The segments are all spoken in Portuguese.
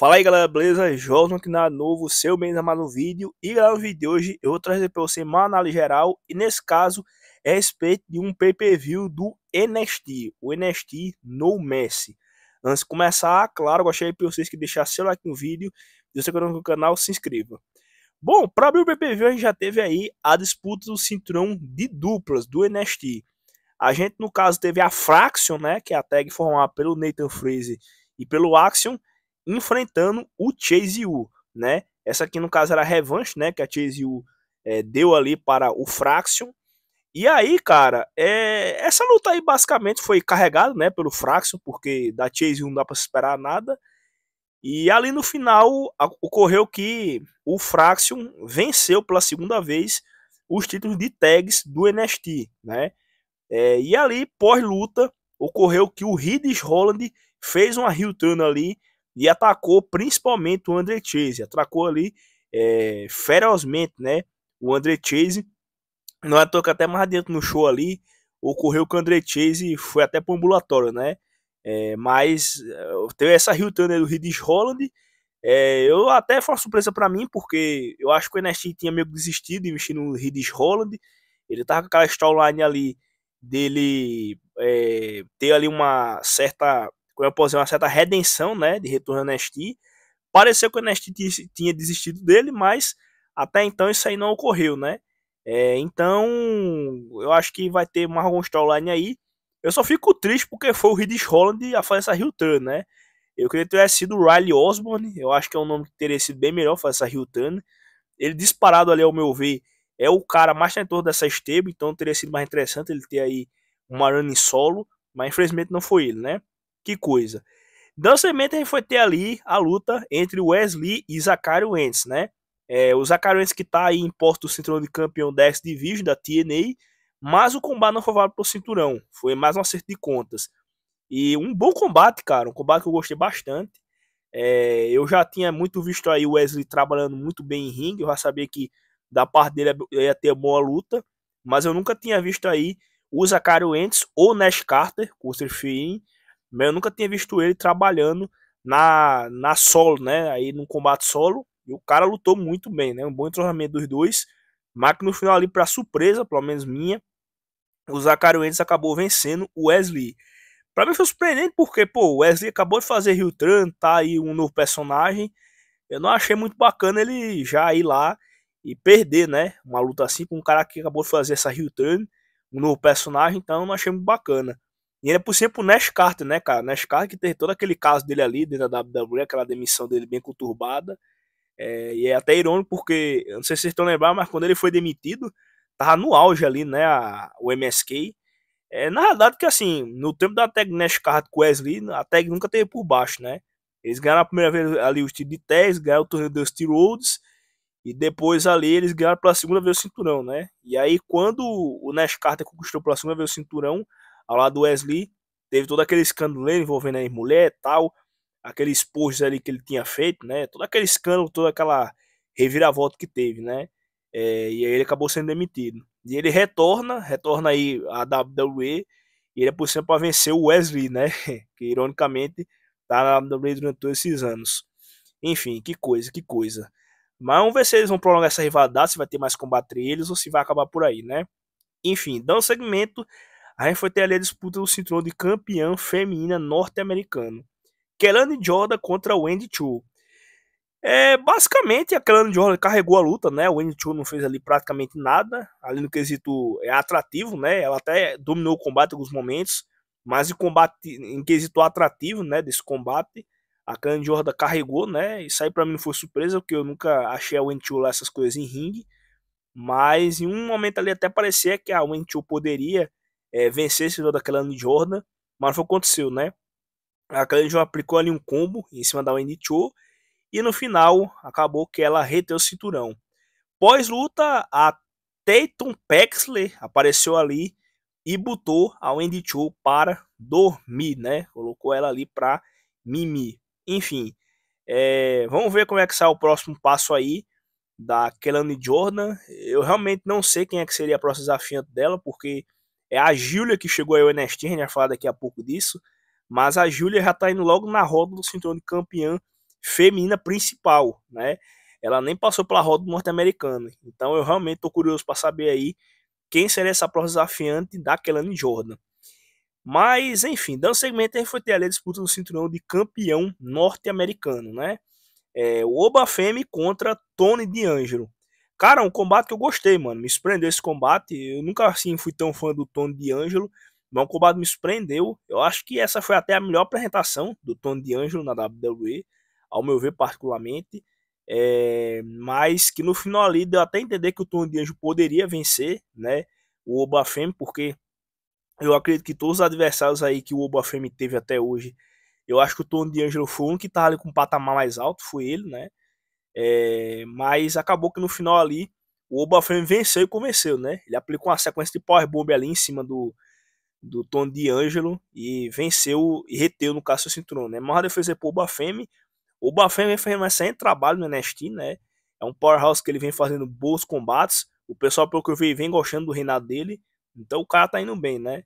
Fala aí galera, beleza? Jordan aqui na novo, seu bem amado vídeo. E galera, no vídeo de hoje eu vou trazer para você uma análise geral e nesse caso é a respeito de um pay-per-view do NXT, o NXT No Messi. Antes de começar, claro, gostaria para vocês que deixar seu like no vídeo e você que no canal se inscreva. Bom, para abrir o pay-per-view a gente já teve aí a disputa do cinturão de duplas do NXT. A gente no caso teve a Fraction, né, que é a tag formada pelo Nathan Fraser e pelo Axion enfrentando o Chase U, né? Essa aqui, no caso, era a revanche, né? Que a Chase U é, eh, deu ali para o Fraction. E aí, cara, é, essa luta aí basicamente foi carregada, né, pelo Fraction, porque da Chase U não dá para esperar nada. E ali no final a, ocorreu que o Fraction venceu pela segunda vez os títulos de tags do NXT, né? É, e ali, pós-luta, ocorreu que o Riddish Holland fez uma heel turn ali e atacou principalmente o Andre Chase, atacou ali é, ferozmente, né? O Andre Chase, não é toca até mais dentro no show ali, ocorreu com o Andre Chase e foi até para o ambulatório, né? É, mas é, teve essa Rio Turner do Ridis Holland. É, eu até foi uma surpresa para mim, porque eu acho que o NXT tinha meio que desistido de investir no Ridis Holland. Ele tava com aquela storyline ali dele é, ter ali uma certa com o uma certa redenção, né, de retorno a NXT. Pareceu que o NXT tinha desistido dele, mas até então isso aí não ocorreu, né? É, então, eu acho que vai ter mais alguns aí. Eu só fico triste porque foi o Riddish Holland a fazer essa heel turn, né? Eu queria ter sido o Riley Osborne, eu acho que é um nome que teria sido bem melhor fazer essa heel turn. Ele disparado ali, ao meu ver, é o cara mais tentador dessa stable, então teria sido mais interessante ele ter aí uma run solo, mas infelizmente não foi ele, né? Que coisa. Dan Cemento a gente foi ter ali a luta entre Wesley e Zacário Wentz, né? É, o Zacário Wentz que tá aí em posto do cinturão de campeão da X-Division, da TNA, mas o combate não foi válido pro cinturão. Foi mais um acerto de contas. E um bom combate, cara. Um combate que eu gostei bastante. É, eu já tinha muito visto aí o Wesley trabalhando muito bem em ringue. Eu já sabia que da parte dele ia ter boa luta. Mas eu nunca tinha visto aí o Zacário Wentz ou Nash Carter, com o Feeling, mas eu nunca tinha visto ele trabalhando na, na solo, né? Aí no combate solo. E o cara lutou muito bem, né? Um bom entrosamento dos dois. Mas que no final ali, para surpresa, pelo menos minha, o Zacarias Wentz acabou vencendo o Wesley. Pra mim foi surpreendente porque, pô, o Wesley acabou de fazer Rio Tran, tá aí um novo personagem. Eu não achei muito bacana ele já ir lá e perder, né? Uma luta assim com um cara que acabou de fazer essa Rio Tran, um novo personagem, então eu não achei muito bacana. E ainda é por cima pro Nash Carter, né, cara? Nash Carter que teve todo aquele caso dele ali dentro da WWE, aquela demissão dele bem conturbada. É, e é até irônico porque, não sei se vocês estão lembrando, mas quando ele foi demitido, tava no auge ali, né, a, o MSK. É, na verdade que assim, no tempo da tag Nash Carter com Wesley, a tag nunca teve por baixo, né? Eles ganharam a primeira vez ali os títulos de Tess, ganharam o torneio dos T-Roads, e depois ali eles ganharam pela segunda vez o cinturão, né? E aí quando o Nash Carter conquistou pela segunda vez o cinturão, ao lado do Wesley. Teve todo aquele escândalo envolvendo a mulher tal, aqueles posts ali que ele tinha feito, né? Todo aquele escândalo, toda aquela reviravolta que teve, né? É, e aí ele acabou sendo demitido. E ele retorna, retorna aí a WWE, e ele é por cima para vencer o Wesley, né? Que ironicamente tá na WWE durante todos esses anos. Enfim, que coisa, que coisa. Mas vamos ver se eles vão prolongar essa rivalidade, se vai ter mais combate entre eles ou se vai acabar por aí, né? Enfim, dando segmento a a disputa do cinturão de campeã feminina norte-americano. Kelani Jordan contra Wendy Chu. É, basicamente, a Kelani Jordan carregou a luta, né? O Wendy Chu não fez ali praticamente nada, ali no quesito é atrativo, né? Ela até dominou o combate em alguns momentos, mas em combate, em quesito atrativo, né, desse combate, a Kelani Jordan carregou, né? Isso aí para mim não foi surpresa, porque eu nunca achei a Wendy Chu lá essas coisas em ringue, mas em um momento ali até parecia que a Wendy Chu poderia é, da daquela Jordan, mas foi o que aconteceu, né? A Kelly Jordan aplicou ali um combo em cima da Wendy Cho e no final acabou que ela reteu o cinturão. Pós-luta, a Tatum Paxley apareceu ali e botou a Wendy Cho para dormir, né? Colocou ela ali para mimir. Enfim, é, vamos ver como é que sai o próximo passo aí da Kelani Jordan. Eu realmente não sei quem é que seria a próxima desafiante dela, porque é a Júlia que chegou aí, o Ernestinho, a gente vai falar daqui a pouco disso. Mas a Júlia já tá indo logo na roda do cinturão de campeã feminina principal, né? Ela nem passou pela roda norte-americana. Então eu realmente tô curioso para saber aí quem seria essa prova desafiante da Kelani Jordan. Mas, enfim, dando segmento, a gente foi ter ali a disputa do cinturão de campeão norte-americano, né? É, o Obafemi contra Tony D'Angelo. Cara, é um combate que eu gostei, mano. Me surpreendeu esse combate. Eu nunca, assim, fui tão fã do Tony de Ângelo. Mas o combate me surpreendeu. Eu acho que essa foi até a melhor apresentação do Tony de Ângelo na WWE, ao meu ver, particularmente. É, mas que no final ali deu até entender que o Tony de Ângelo poderia vencer, né? O Obafemi, porque eu acredito que todos os adversários aí que o Obafemi teve até hoje, eu acho que o Tony de Ângelo foi um que estava ali com o patamar mais alto, foi ele, né? É, mas acabou que no final ali o Obafemi venceu e convenceu, né? Ele aplicou uma sequência de powerbomb ali em cima do, do Tom de Angelo e venceu e reteu no caso o cinturão, né? Maior defesa é pro Obafemi, o Obafemi um excelente trabalho no NXT, né? É um powerhouse que ele vem fazendo bons combates. O pessoal, pelo que eu vi, vem gostando do reinado dele. Então o cara tá indo bem, né?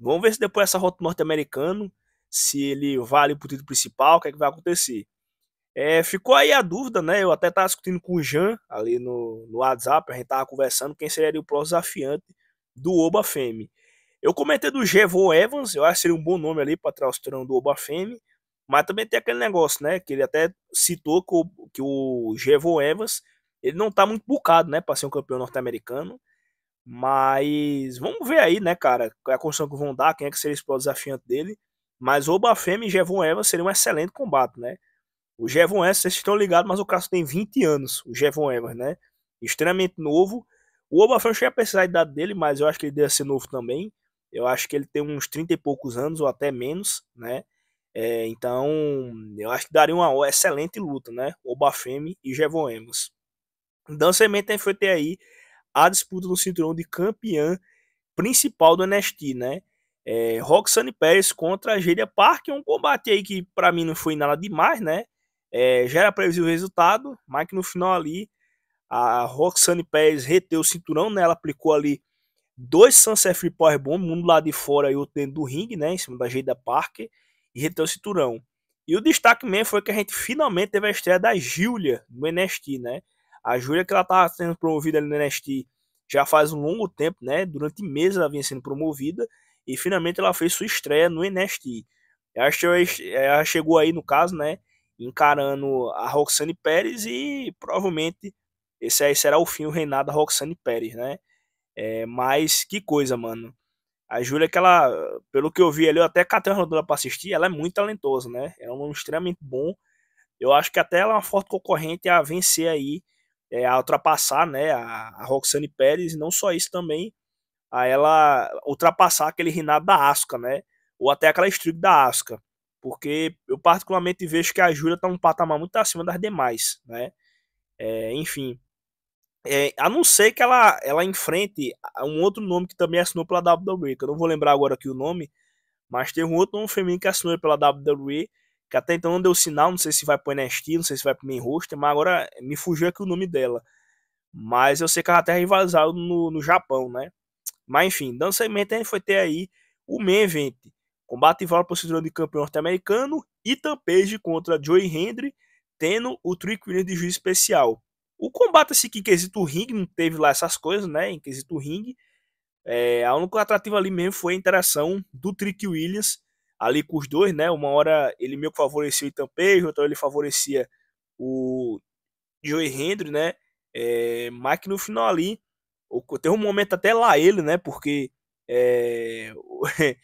Vamos ver se depois essa rota norte-americano, se ele vale pro título principal, o que, é que vai acontecer. É, ficou aí a dúvida, né? Eu até estava discutindo com o Jean ali no, no WhatsApp, a gente estava conversando quem seria o próximo desafiante do Oba Femi. Eu comentei do Jevon Evans, eu acho que seria um bom nome ali para traustirão do Oba Femi, mas também tem aquele negócio, né? Que ele até citou que o, que o Jevon Evans ele não está muito bucado, né? Para ser um campeão norte-americano. Mas vamos ver aí, né, cara? Qual é a construção que vão dar, quem é que seria o próximo desafiante dele. Mas Oba Femi e Jevon Evans seria um excelente combate, né? O Jevon Evans, vocês estão ligados, mas o caso tem 20 anos, o Jevon Evans, né? Extremamente novo. O Obafan chega a precisar da idade dele, mas eu acho que ele deve ser novo também. Eu acho que ele tem uns 30 e poucos anos, ou até menos, né? É, então, eu acho que daria uma excelente luta, né? Obafemi e Jevon Evans. Dan Sementen foi ter aí a disputa do cinturão de campeã principal do NXT, né? É, Roxane Pérez contra a Gélia Park, um combate aí que para mim não foi nada demais, né? É, já era previsível o resultado, mas que no final ali a Roxane Pérez reteu o cinturão, né? Ela aplicou ali dois Sunset Free Power Bomb, um do lado de fora e outro dentro do ringue, né? Em cima da Jada Parker, e reteu o cinturão. E o destaque mesmo foi que a gente finalmente teve a estreia da Júlia no NXT, né? A Júlia que ela estava sendo promovida ali no NXT já faz um longo tempo, né? Durante meses ela vinha sendo promovida e finalmente ela fez sua estreia no NXT. Ela chegou aí, no caso, né? encarando a Roxane Pérez e provavelmente esse aí será o fim, o reinado da Roxane Pérez, né? É, mas que coisa, mano. A Júlia, que ela, pelo que eu vi ali, eu até catei uma rodada pra assistir, ela é muito talentosa, né? Ela é um nome extremamente bom. Eu acho que até ela é uma forte concorrente a vencer aí, é, a ultrapassar, né? A, a Roxane Pérez, e não só isso também, a ela ultrapassar aquele reinado da Asca, né? Ou até aquela streak da Asca porque eu particularmente vejo que a Júlia está um patamar muito acima das demais, né? É, enfim, é, a não ser que ela, ela enfrente um outro nome que também assinou pela WWE, que eu não vou lembrar agora aqui o nome, mas tem um outro nome feminino que assinou pela WWE, que até então não deu sinal, não sei se vai pro NXT, não sei se vai pro main roster, mas agora me fugiu aqui o nome dela. Mas eu sei que ela até tá rivalizado no, no Japão, né? Mas enfim, dando segmento a gente foi ter aí o main event, Combate vale para o cinturão de campeão norte-americano e Tampage contra Joey Hendry, tendo o Trick Williams de juiz especial. O combate, assim, que em quesito ring não teve lá essas coisas, né? Em quesito ringue, é, a única atrativa ali mesmo foi a interação do Trick Williams ali com os dois, né? Uma hora ele meio que favorecia o Itampejo, outra hora ele favorecia o Joey Hendry, né? É, mas que no final ali, teve um momento até lá ele, né? Porque é,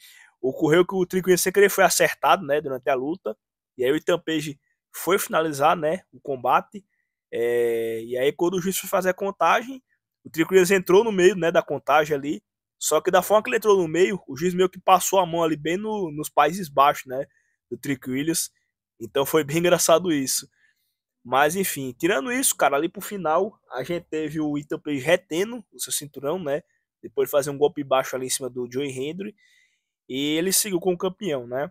Ocorreu que o Tricuinha sem querer foi acertado, né, durante a luta. E aí o Itampeji foi finalizar, né, o combate. É, e aí quando o juiz foi fazer a contagem, o Tricuinhas entrou no meio, né, da contagem ali. Só que da forma que ele entrou no meio, o juiz meio que passou a mão ali bem no, nos Países Baixos, né, do Trick Williams. Então foi bem engraçado isso. Mas enfim, tirando isso, cara, ali pro final, a gente teve o Itampeji retendo o seu cinturão, né, depois de fazer um golpe baixo ali em cima do Joey Hendry e ele seguiu como campeão, né?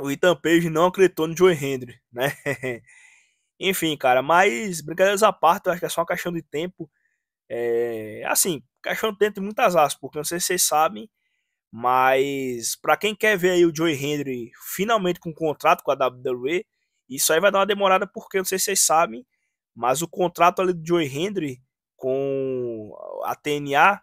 O Ethan Page não acreditou no Joe Hendry, né? Enfim, cara, mas brincadeiras à parte, eu acho que é só uma caixão de tempo. É, assim, caixão de tempo tem muitas aspas, porque não sei se vocês sabem, mas para quem quer ver aí o Joe Hendry finalmente com um contrato com a WWE, isso aí vai dar uma demorada, porque não sei se vocês sabem, mas o contrato ali do Joe Hendry com a TNA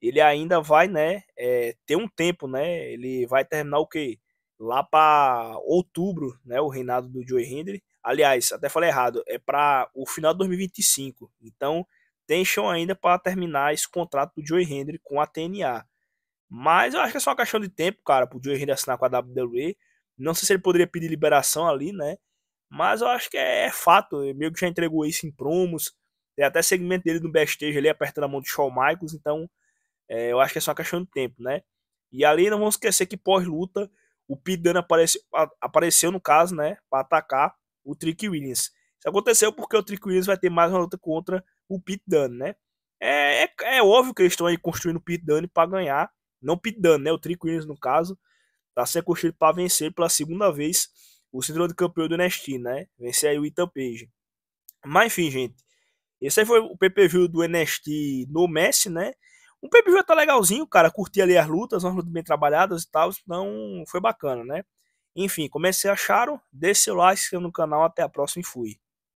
ele ainda vai, né, é, ter um tempo, né? Ele vai terminar o quê? Lá para outubro, né, o reinado do Joe Hendry. Aliás, até falei errado, é para o final de 2025. Então, tem chão ainda para terminar esse contrato do Joe Hendry com a TNA. Mas eu acho que é só uma questão de tempo, cara, pro Joe Hendry assinar com a WWE. Não sei se ele poderia pedir liberação ali, né? Mas eu acho que é, é fato. Ele meio que já entregou isso em promos. Tem até segmento dele no backstage ali apertando a mão do Shawn Michaels. Então, é, eu acho que é só uma questão de tempo, né? E ali não vamos esquecer que pós-luta, o Pit Dunne apareceu, apareceu, no caso, né? Para atacar o Trick Williams. Isso aconteceu porque o Trick Williams vai ter mais uma luta contra o Pit Dunne, né? É, é, é óbvio que eles estão aí construindo o Pit Dunne para ganhar. Não Pit Dunne, né? O Trick Williams, no caso, está sendo construído para vencer pela segunda vez o cinturão de campeão do NXT, né? Vencer aí o Ethan Page. Mas enfim, gente. Esse aí foi o PPV do NXT no Messi, né? Um pay tá legalzinho, cara. Curti ali as lutas, umas lutas bem trabalhadas e tal. Então foi bacana, né? Enfim, comecei acharam? Deixe seu like, se inscreva no canal. Até a próxima e fui.